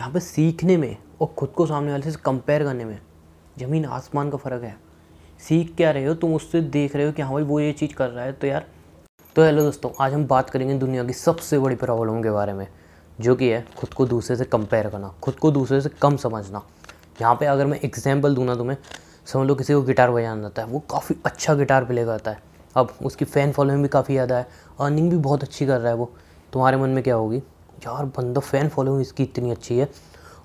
यहाँ पे सीखने में और ख़ुद को सामने वाले से कंपेयर करने में ज़मीन आसमान का फ़र्क है सीख क्या रहे हो तुम उससे देख रहे हो कि हाँ भाई वो ये चीज़ कर रहा है तो यार तो हेलो दोस्तों आज हम बात करेंगे दुनिया की सबसे बड़ी प्रॉब्लम के बारे में जो कि है खुद को दूसरे से कंपेयर करना खुद को दूसरे से कम समझना यहाँ पे अगर मैं एग्जाम्पल दूँ ना तुम्हें समझ लो किसी को गिटार बजाना आता है वो काफ़ी अच्छा गिटार प्ले करता है अब उसकी फ़ैन फॉलोइंग भी काफ़ी ज़्यादा है अर्निंग भी बहुत अच्छी कर रहा है वो तुम्हारे मन में क्या होगी यार बंदा फ़ैन फॉलोइंग इसकी इतनी अच्छी है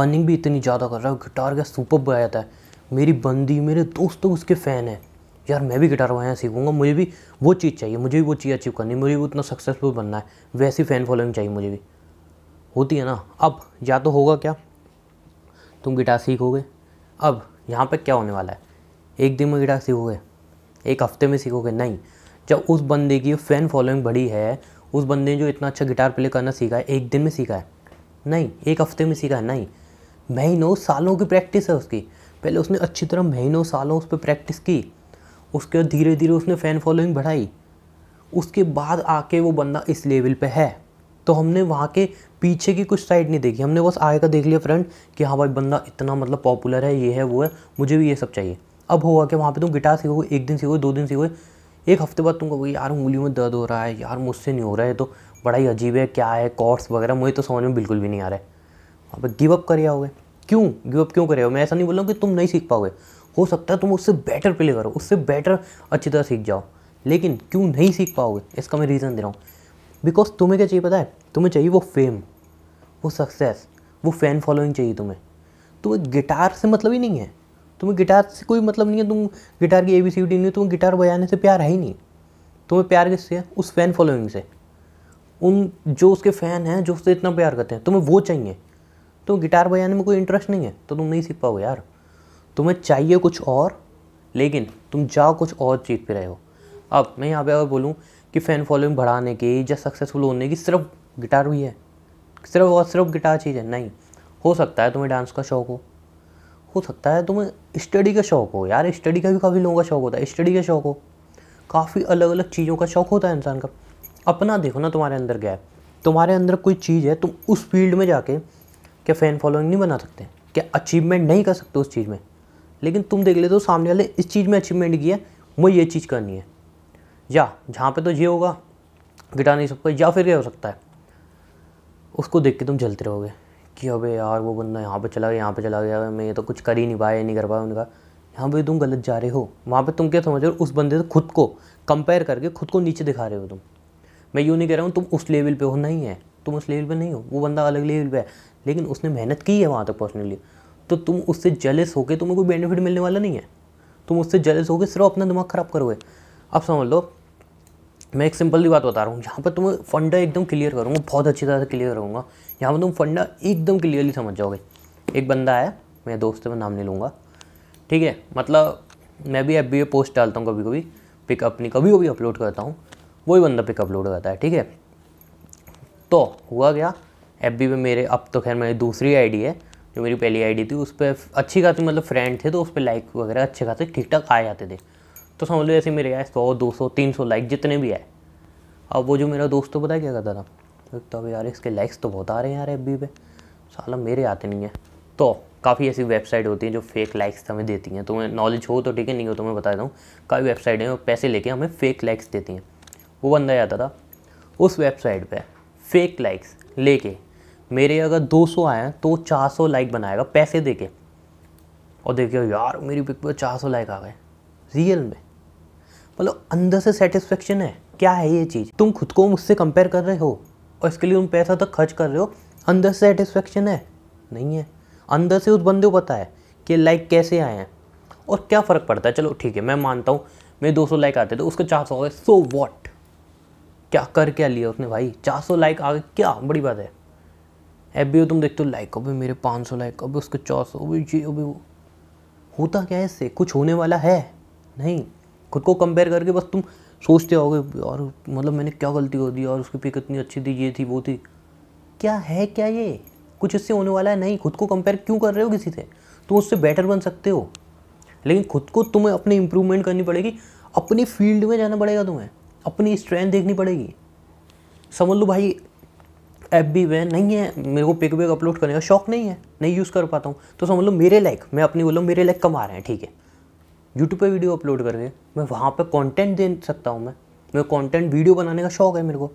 अर्निंग भी इतनी ज़्यादा कर रहा है गिटार का सुपर जाता है मेरी बंदी मेरे दोस्तों उसके फ़ैन है यार मैं भी गिटार बजाना सीखूँगा मुझे भी वो चीज़ चाहिए मुझे भी वो चीज़ अचीव करनी मुझे भी उतना सक्सेसफुल बनना है वैसी फ़ैन फॉलोइंग चाहिए मुझे भी होती है ना अब या तो होगा क्या तुम गिटार सीखोगे अब यहाँ पर क्या होने वाला है एक दिन में गिटार सीखोगे एक हफ्ते में सीखोगे नहीं जब उस बंदे की फ़ैन फॉलोइंग बड़ी है उस बंदे ने जो इतना अच्छा गिटार प्ले करना सीखा है एक दिन में सीखा है नहीं एक हफ्ते में सीखा है नहीं महीनों सालों की प्रैक्टिस है उसकी पहले उसने अच्छी तरह महीनों सालों उस पर प्रैक्टिस की उसके बाद धीरे धीरे उसने फ़ैन फॉलोइंग बढ़ाई उसके बाद आके वो बंदा इस लेवल पे है तो हमने वहाँ के पीछे की कुछ साइड नहीं देखी हमने बस आगे का देख लिया फ्रेंड कि हाँ भाई बंदा इतना मतलब पॉपुलर है ये है वो है मुझे भी ये सब चाहिए अब होगा कि वहाँ पे तुम गिटार सीखोगे एक दिन सीखोगे दो दिन सीखोगे एक हफ्ते बाद तुमको वही यार उंगली में दर्द हो रहा है यार मुझसे नहीं हो रहा है तो बड़ा ही अजीब है क्या है कोर्स वगैरह मुझे तो समझ में बिल्कुल भी नहीं आ रहा है अब गिव अप कर आओगे क्यों गिव अप क्यों करे मैं ऐसा नहीं बोल रहा हूँ कि तुम नहीं सीख पाओगे हो सकता है तुम उससे बेटर प्ले करो उससे बेटर अच्छी तरह सीख जाओ लेकिन क्यों नहीं सीख पाओगे इसका मैं रीज़न दे रहा हूँ बिकॉज तुम्हें क्या चाहिए पता है तुम्हें चाहिए वो फेम वो सक्सेस वो फ़ैन फॉलोइंग चाहिए तुम्हें तुम्हें गिटार से मतलब ही नहीं है तुम्हें गिटार से कोई मतलब नहीं है तुम गिटार की ए बी सी डी नहीं हो तुम्हें गिटार बजाने से प्यार है ही नहीं तुम्हें प्यार किससे है उस फ़ैन फॉलोइंग से उन जो उसके फ़ैन हैं जो उससे इतना प्यार करते हैं तुम्हें वो चाहिए तुम्हें तो गिटार बजाने में कोई इंटरेस्ट नहीं है तो तुम नहीं सीख पाओ यार तुम्हें चाहिए कुछ और लेकिन तुम जाओ कुछ और चीज़ पे रहे हो अब मैं यहाँ पे अगर बोलूँ कि फ़ैन फॉलोइंग बढ़ाने की या सक्सेसफुल होने की सिर्फ गिटार भी है सिर्फ और सिर्फ गिटार चीज़ है नहीं हो सकता है तुम्हें डांस का शौक हो हो सकता है तुम्हें स्टडी का शौक़ हो यार स्टडी का भी काफ़ी लोगों का शौक़ होता है स्टडी का शौक़ हो काफ़ी अलग अलग चीज़ों का शौक़ होता है इंसान का अपना देखो ना तुम्हारे अंदर क्या है तुम्हारे अंदर कोई चीज़ है तुम उस फील्ड में जाके क्या फ़ैन फॉलोइंग नहीं बना सकते क्या अचीवमेंट नहीं कर सकते उस चीज़ में लेकिन तुम देख लेते हो सामने वाले इस चीज़ में अचीवमेंट किया मुझे ये चीज़ करनी है या जहाँ पे तो ये होगा गिटार नहीं सकता या फिर क्या हो सकता है उसको देख के तुम जलते रहोगे कि अबे यार वो बंदा यहाँ पे चला गया यहाँ पे चला गया मैं ये तो कुछ कर ही नहीं पाया नहीं कर पाया उनका यहाँ पे तुम गलत जा रहे हो वहाँ पे तुम क्या समझ रहे हो उस बंदे से खुद को कंपेयर करके खुद को नीचे दिखा रहे हो तुम मैं यूँ नहीं कह रहा हूँ तुम उस लेवल पे हो नहीं है तुम उस लेवल पे नहीं हो वो बंदा अलग लेवल पे है लेकिन उसने मेहनत की है वहाँ तक पहुँचने के लिए तो तुम उससे जलेस होकर तुम्हें कोई बेनिफिट मिलने वाला नहीं है तुम उससे जलेस होकर सिर्फ अपना दिमाग ख़राब करोगे अब समझ लो मैं एक सिंपल सी बात बता रहा हूँ यहाँ पर तुम्हें फंडा एकदम क्लियर करूँगा बहुत अच्छी तरह से क्लियर करूँगा यहाँ पर तुम फंडा एकदम क्लियरली समझ जाओगे एक बंदा है मेरा दोस्त है मैं नाम नहीं लूँगा ठीक है मतलब मैं भी एफ बी पोस्ट डालता हूँ कभी कभी पिक अपनी कभी कभी अपलोड करता हूँ वही बंदा पिक अपलोड करता है ठीक है तो हुआ क्या एफ बी पे मेरे अब तो खैर मेरी दूसरी आईडी है जो मेरी पहली आईडी थी उस पर अच्छी खासी मतलब फ्रेंड थे तो उस पर लाइक वगैरह अच्छे खासे ठीक ठाक आ जाते थे तो समझ लो जैसे मेरे आए सौ दो सौ तीन सौ लाइक जितने भी आए अब वो जो मेरा दोस्त तो पता क्या करता था तो अब यार इसके लाइक्स तो बहुत आ रहे हैं यार अभी पे साला मेरे आते नहीं है तो काफ़ी ऐसी वेबसाइट होती हैं जो फेक लाइक्स हमें देती हैं तुम्हें नॉलेज हो तो ठीक है नहीं हो तो मैं बता देता हूँ काफ़ी वेबसाइट हैं वो पैसे लेके हमें फेक लाइक्स देती हैं वो बंदा जाता था उस वेबसाइट पर फेक लाइक्स लेके मेरे अगर 200 आए हैं तो 400 लाइक बनाएगा पैसे दे के और देखिए यार मेरी पिक पर 400 लाइक आ गए रियल में मतलब अंदर से सेटिस्फेक्शन है क्या है ये चीज़ तुम खुद को मुझसे कंपेयर कर रहे हो और इसके लिए तुम पैसा तक खर्च कर रहे हो अंदर से सेटिस्फेक्शन है नहीं है अंदर से उस बंदे को पता है कि लाइक कैसे आए हैं और क्या फ़र्क पड़ता है चलो ठीक है मैं मानता हूँ मेरे दो सौ लाइक आते थे तो उसके चार सौ गए सो वॉट क्या कर क्या लिया उसने भाई चार सौ लाइक आ गए क्या बड़ी बात है एफ बी तो तुम देखते हो लाइक अभी मेरे पाँच सौ लाइक अभी उसके चार सौ अभी जी अभी वो होता क्या है इससे कुछ होने वाला है नहीं खुद को कंपेयर करके बस तुम सोचते होगे और मतलब मैंने क्या गलती कर दी और उसकी पिक इतनी अच्छी थी ये थी वो थी क्या है क्या ये कुछ इससे होने वाला है नहीं खुद को कंपेयर क्यों कर रहे हो किसी से तुम उससे बेटर बन सकते हो लेकिन खुद को तुम्हें अपनी इम्प्रूवमेंट करनी पड़ेगी अपनी फील्ड में जाना पड़ेगा तुम्हें अपनी स्ट्रेंथ देखनी पड़ेगी समझ लो भाई ऐप भी वह नहीं है मेरे को पिक वेक अपलोड करने का शौक नहीं है नहीं यूज़ कर पाता हूँ तो समझ लो मेरे लाइक मैं अपनी बोलूँ मेरे लाइक कमा रहे हैं ठीक है यूट्यूब पे वीडियो अपलोड करके मैं वहाँ पे कंटेंट दे सकता हूँ मैं मेरे कंटेंट वीडियो बनाने का शौक़ है मेरे को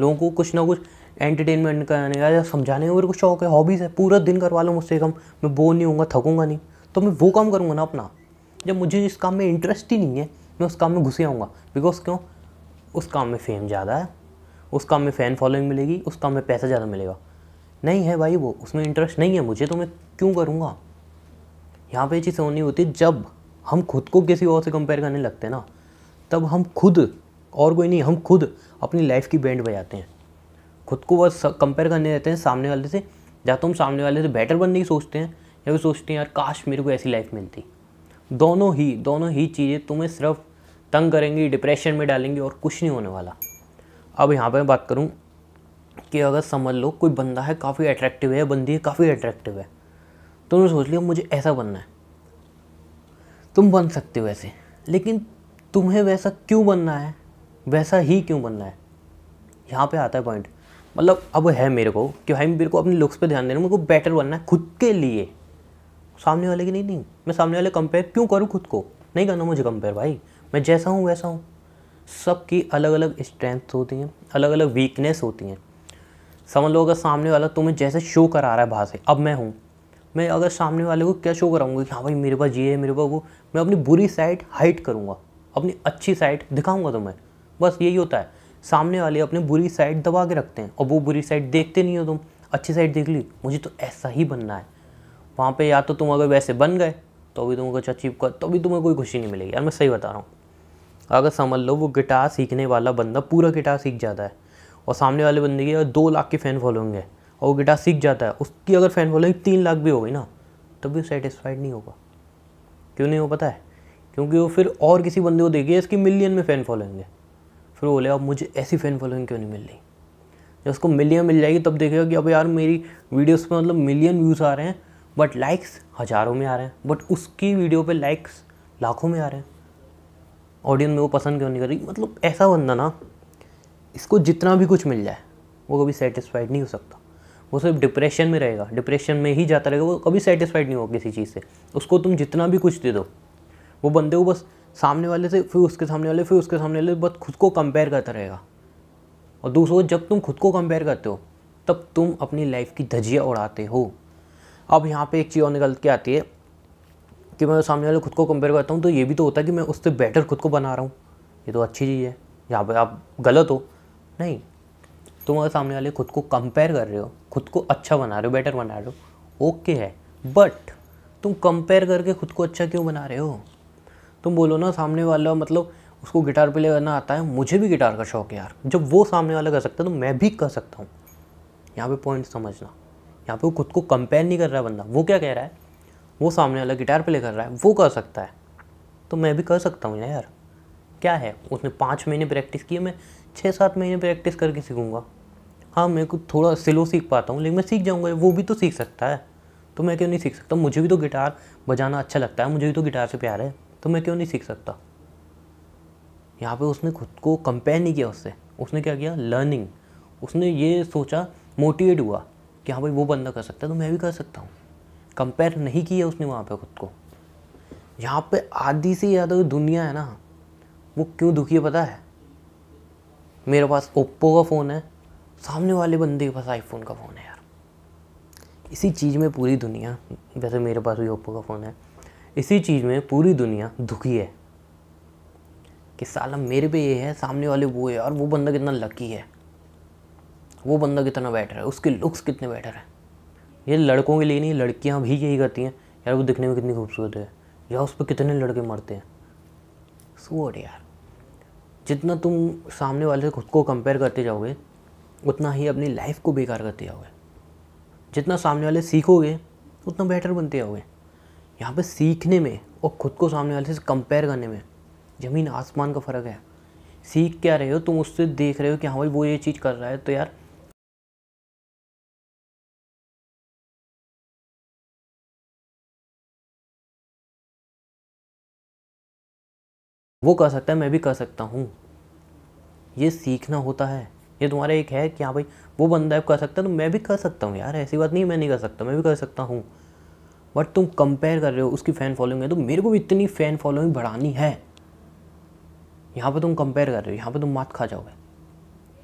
लोगों को कुछ ना कुछ एंटरटेनमेंट कराने का या समझाने का मेरे को शौक़ है हॉबीज़ है पूरा दिन करवा लो मुझसे कम मैं बोर नहीं होऊंगा थकूंगा नहीं तो मैं वो काम करूँगा ना अपना जब मुझे इस काम में इंटरेस्ट ही नहीं है मैं उस काम में घुसे आऊँगा बिकॉज क्यों उस काम में फेम ज़्यादा है उस काम में फ़ैन फॉलोइंग मिलेगी उस काम में पैसा ज़्यादा मिलेगा नहीं है भाई वो उसमें इंटरेस्ट नहीं है मुझे तो मैं क्यों करूँगा यहाँ पे ये चीज़ होनी होती जब हम खुद को किसी और से कंपेयर करने लगते हैं ना तब हम खुद और कोई नहीं हम खुद अपनी लाइफ की बैंड बजाते हैं खुद को बस कंपेयर करने रहते हैं सामने वाले से या तो हम सामने वाले से बेटर बनने की सोचते हैं या फिर सोचते हैं यार काश मेरे को ऐसी लाइफ मिलती दोनों ही दोनों ही चीज़ें तुम्हें सिर्फ तंग करेंगी डिप्रेशन में डालेंगी और कुछ नहीं होने वाला अब यहाँ पर मैं बात करूँ कि अगर समझ लो कोई बंदा है काफ़ी अट्रैक्टिव है बंदी है काफ़ी अट्रैक्टिव है तो उन्होंने सोच लिया मुझे ऐसा बनना है तुम बन सकते हो वैसे लेकिन तुम्हें वैसा क्यों बनना है वैसा ही क्यों बनना है यहाँ पे आता है पॉइंट मतलब अब है मेरे को कि भाई मेरे को अपने लुक्स पे ध्यान देना मेरे को बेटर बनना है खुद के लिए सामने वाले की नहीं नहीं मैं सामने वाले कंपेयर क्यों करूँ खुद को नहीं करना मुझे कंपेयर भाई मैं जैसा हूँ वैसा हूँ सबकी अलग अलग स्ट्रेंथ होती हैं अलग अलग वीकनेस होती हैं समझ लो अगर सामने वाला तुम्हें जैसे शो करा रहा है बाहर से अब मैं हूँ मैं अगर सामने वाले को क्या शो कराऊंगा कि हाँ भाई मेरे पास ये है मेरे पास वो मैं अपनी बुरी साइड हाइट करूँगा अपनी अच्छी साइड दिखाऊंगा तुम्हें बस यही होता है सामने वाले अपनी बुरी साइड दबा के रखते हैं और वो बुरी साइड देखते नहीं हो तुम अच्छी साइड देख ली मुझे तो ऐसा ही बनना है वहाँ पे या तो तुम अगर वैसे बन गए तो भी तुमको कुछ अचीव कर तो भी तुम्हें कोई खुशी नहीं मिलेगी यार मैं सही बता रहा हूँ अगर समझ लो वो गिटार सीखने वाला बंदा पूरा गिटार सीख जाता है और सामने वाले बंदे के दो लाख के फ़ैन फॉलोइंग है और वो गिटार सीख जाता है उसकी अगर फ़ैन फॉलोइंग तीन लाख भी हो गई ना तो भी सेटिस्फाइड नहीं होगा क्यों नहीं हो पता है क्योंकि वो फिर और किसी बंदे को देखिए इसकी मिलियन में फ़ैन फॉलोइंग है फिर बोले अब मुझे ऐसी फ़ैन फॉलोइंग क्यों नहीं मिल रही जब उसको मिलियन मिल जाएगी तब देखेगा कि अब यार मेरी वीडियोस में मतलब मिलियन व्यूज़ आ रहे हैं बट लाइक्स हज़ारों में आ रहे हैं बट उसकी वीडियो पे लाइक्स लाखों में आ रहे हैं ऑडियंस में वो पसंद क्यों नहीं कर रही मतलब ऐसा बंदा ना इसको जितना भी कुछ मिल जाए वो कभी सेटिस्फाइड नहीं हो सकता वो सिर्फ डिप्रेशन में रहेगा डिप्रेशन में ही जाता रहेगा वो कभी सेटिस्फाइड नहीं होगा किसी चीज़ से उसको तुम जितना भी कुछ दे दो वो बंदे को बस सामने वाले से फिर उसके सामने वाले फिर उसके सामने वाले बस खुद को कंपेयर करता रहेगा और दूसरों जब तुम खुद को कंपेयर करते हो तब तुम अपनी लाइफ की धजिया उड़ाते हो अब यहाँ पे एक चीज़ और निकल के आती है कि मैं सामने वाले खुद को कंपेयर करता हूँ तो ये भी तो होता है कि मैं उससे बेटर खुद को बना रहा हूँ ये तो अच्छी चीज़ है यहाँ पर आप गलत हो नहीं तुम अगर सामने वाले खुद को कंपेयर कर रहे हो खुद को अच्छा बना रहे हो बेटर बना रहे हो ओके है बट तुम कंपेयर करके खुद को अच्छा क्यों बना रहे हो तुम बोलो ना सामने वाला मतलब उसको गिटार प्ले करना आता है मुझे भी गिटार का शौक है यार जब वो सामने वाला कर सकता है तो मैं भी कर सकता हूँ यहाँ पे पॉइंट समझना यहाँ पे वो खुद को कंपेयर नहीं कर रहा बंदा वो क्या कह रहा है वो सामने वाला गिटार प्ले कर रहा है वो कर सकता है तो मैं भी कर सकता हूँ यार क्या है उसने पाँच महीने प्रैक्टिस की है मैं छः सात महीने प्रैक्टिस करके सीखूँगा हाँ मैं कुछ थोड़ा स्लो सीख पाता हूँ लेकिन मैं सीख जाऊँगा वो भी तो सीख सकता है तो मैं क्यों नहीं सीख सकता मुझे भी तो गिटार बजाना अच्छा लगता है मुझे भी तो गिटार से प्यार है तो मैं क्यों नहीं सीख सकता यहाँ पे उसने खुद को कंपेयर नहीं किया उससे उसने क्या किया लर्निंग उसने ये सोचा मोटिवेट हुआ कि हाँ भाई वो बंदा कर सकता है तो मैं भी कर सकता हूँ कंपेयर नहीं किया उसने वहाँ पर खुद को यहाँ पे आधी से ज़्यादा जो दुनिया है ना वो क्यों दुखी है पता है मेरे पास ओप्पो का फ़ोन है सामने वाले बंदे के पास आईफोन का फ़ोन है यार इसी चीज़ में पूरी दुनिया जैसे मेरे पास भी ओप्पो का फ़ोन है इसी चीज़ में पूरी दुनिया दुखी है कि साला मेरे पे ये है सामने वाले वो है और वो बंदा कितना लकी है वो बंदा कितना बेटर है उसके लुक्स कितने बेटर हैं ये लड़कों के लिए नहीं लड़कियाँ भी यही करती हैं यार वो दिखने में कितनी खूबसूरत है या उस पर कितने लड़के मरते हैं सोट यार जितना तुम सामने वाले से खुद को कंपेयर करते जाओगे उतना ही अपनी लाइफ को बेकार करते आओगे जितना सामने वाले सीखोगे उतना बेटर बनते आओगे यहाँ पे सीखने में और ख़ुद को सामने वाले से कंपेयर करने में ज़मीन आसमान का फ़र्क है सीख क्या रहे हो तुम उससे देख रहे हो कि हाँ भाई वो ये चीज़ कर रहा है तो यार वो कर सकता है मैं भी कर सकता हूँ ये सीखना होता है ये तुम्हारा एक है कि हाँ भाई वो बंदा कर सकता है तो मैं भी कर सकता हूँ यार ऐसी बात नहीं मैं नहीं कर सकता मैं भी कर सकता हूँ बट तुम कंपेयर कर रहे हो उसकी फ़ैन फॉलोइंग है तो मेरे को भी इतनी फ़ैन फॉलोइंग बढ़ानी है यहाँ पर तुम कंपेयर कर रहे हो यहाँ पर तुम मात खा जाओगे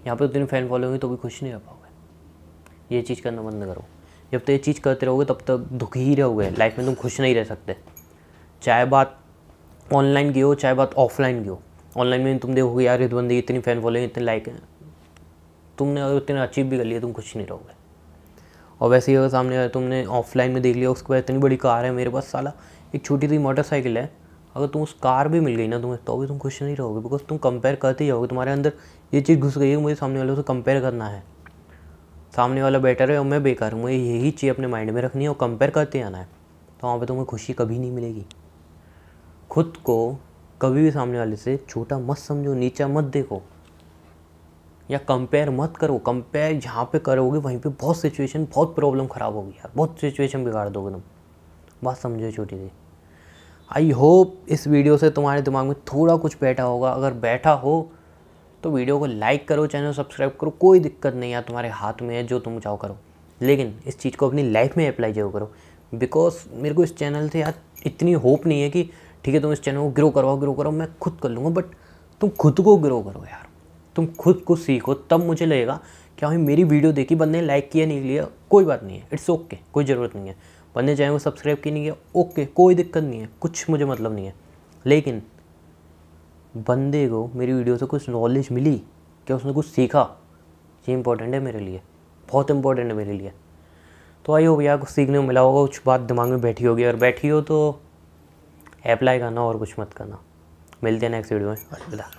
यहाँ पर उतनी फ़ैन फॉलोइंग तो भी खुश नहीं रह पाओगे ये चीज़ करना बंद करो जब तक ये चीज़ करते रहोगे तब तक दुखी ही रहोगे लाइफ में तुम खुश नहीं रह सकते चाहे बात ऑनलाइन की हो चाहे बात ऑफलाइन की हो ऑनलाइन में तुम देखोगे यार बंदी इतनी फ़ैन फॉलोइंग इतने लाइक हैं तुमने अगर इतने अचीव भी कर लिया तुम कुछ नहीं रहोगे और वैसे ही अगर सामने तुमने ऑफलाइन में देख लिया उसके बाद इतनी बड़ी कार है मेरे पास साला एक छोटी सी मोटरसाइकिल है अगर तुम उस कार भी मिल गई ना तुम्हें तो भी तुम खुश नहीं रहोगे बिकॉज तुम कंपेयर करते ही जाओगे तुम्हारे अंदर ये चीज़ घुस गई है मुझे सामने वाले से कंपेयर करना है सामने वाला बेटर है और मैं बेकार हूँ मुझे यही चीज़ अपने माइंड में रखनी है और कंपेयर करते आना है तो वहाँ पर तुम्हें खुशी कभी नहीं मिलेगी खुद को कभी भी सामने वाले से छोटा मत समझो नीचा मत देखो या कंपेयर मत करो कंपेयर जहाँ पे करोगे वहीं पे बहुत सिचुएशन बहुत प्रॉब्लम ख़राब होगी यार बहुत सिचुएशन बिगाड़ दोगे तुम बात समझो छोटी सी आई होप इस वीडियो से तुम्हारे दिमाग में थोड़ा कुछ बैठा होगा अगर बैठा हो तो वीडियो को लाइक करो चैनल सब्सक्राइब करो कोई दिक्कत नहीं यार तुम्हारे हाथ में है जो तुम चाहो करो लेकिन इस चीज़ को अपनी लाइफ में अप्लाई जरूर करो बिकॉज मेरे को इस चैनल से यार इतनी होप नहीं है कि ठीक है तुम इस चैनल को ग्रो करवाओ ग्रो करो मैं खुद कर लूँगा बट तुम खुद को ग्रो करो यार तुम खुद कुछ सीखो तब मुझे लगेगा कि हमें हाँ मेरी वीडियो देखी बंदे ने लाइक किया नहीं लिया कोई बात नहीं है इट्स ओके okay, कोई ज़रूरत नहीं है बंदे चाहे वो सब्सक्राइब की नहीं किया ओके okay, कोई दिक्कत नहीं है कुछ मुझे मतलब नहीं है लेकिन बंदे को मेरी वीडियो से कुछ नॉलेज मिली क्या उसने कुछ सीखा ये इंपॉर्टेंट है मेरे लिए बहुत इंपॉर्टेंट है मेरे लिए तो आई होप यार कुछ सीखने को मिला होगा कुछ बात दिमाग में बैठी होगी और बैठी हो तो अप्लाई करना और कुछ मत करना मिलते हैं नेक्स्ट वीडियो में अलविदा